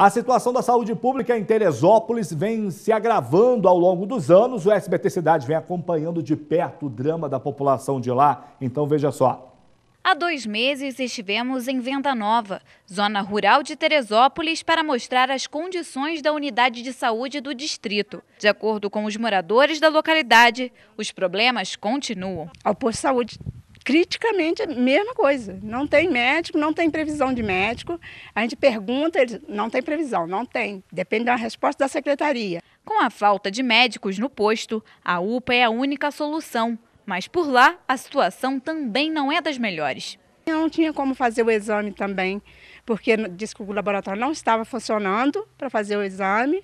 A situação da saúde pública em Teresópolis vem se agravando ao longo dos anos. O SBT Cidade vem acompanhando de perto o drama da população de lá. Então veja só. Há dois meses estivemos em Venda Nova, zona rural de Teresópolis, para mostrar as condições da unidade de saúde do distrito. De acordo com os moradores da localidade, os problemas continuam. O posto de saúde criticamente a mesma coisa. Não tem médico, não tem previsão de médico. A gente pergunta, eles, não tem previsão, não tem. Depende da resposta da secretaria. Com a falta de médicos no posto, a UPA é a única solução. Mas por lá, a situação também não é das melhores. Eu não tinha como fazer o exame também, porque disse que o laboratório não estava funcionando para fazer o exame.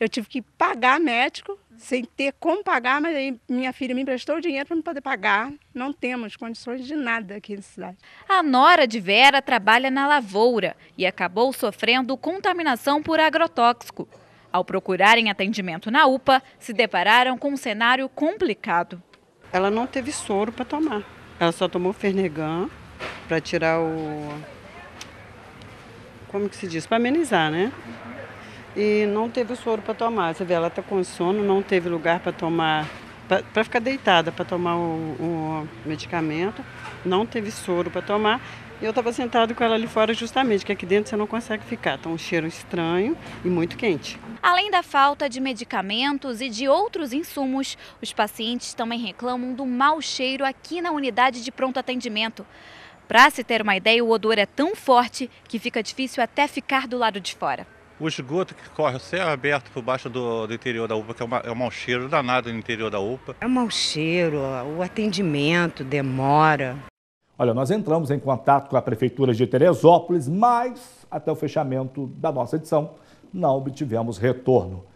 Eu tive que pagar médico sem ter como pagar, mas aí minha filha me emprestou o dinheiro para poder pagar. Não temos condições de nada aqui na cidade. A nora de Vera trabalha na lavoura e acabou sofrendo contaminação por agrotóxico. Ao procurarem atendimento na UPA, se depararam com um cenário complicado. Ela não teve soro para tomar. Ela só tomou Fernegan para tirar o como que se diz, para amenizar, né? e não teve soro para tomar. Você vê, ela está com sono, não teve lugar para tomar, para ficar deitada para tomar o, o, medicamento, não teve soro para tomar. E eu estava sentado com ela ali fora justamente, que aqui dentro você não consegue ficar. Está um cheiro estranho e muito quente. Além da falta de medicamentos e de outros insumos, os pacientes também reclamam do mau cheiro aqui na unidade de pronto atendimento. Para se ter uma ideia, o odor é tão forte que fica difícil até ficar do lado de fora. O esgoto que corre o céu é aberto por baixo do, do interior da UPA, que é, uma, é um mau cheiro danado no interior da UPA. É um mau cheiro, o atendimento demora. Olha, nós entramos em contato com a Prefeitura de Teresópolis, mas até o fechamento da nossa edição não obtivemos retorno.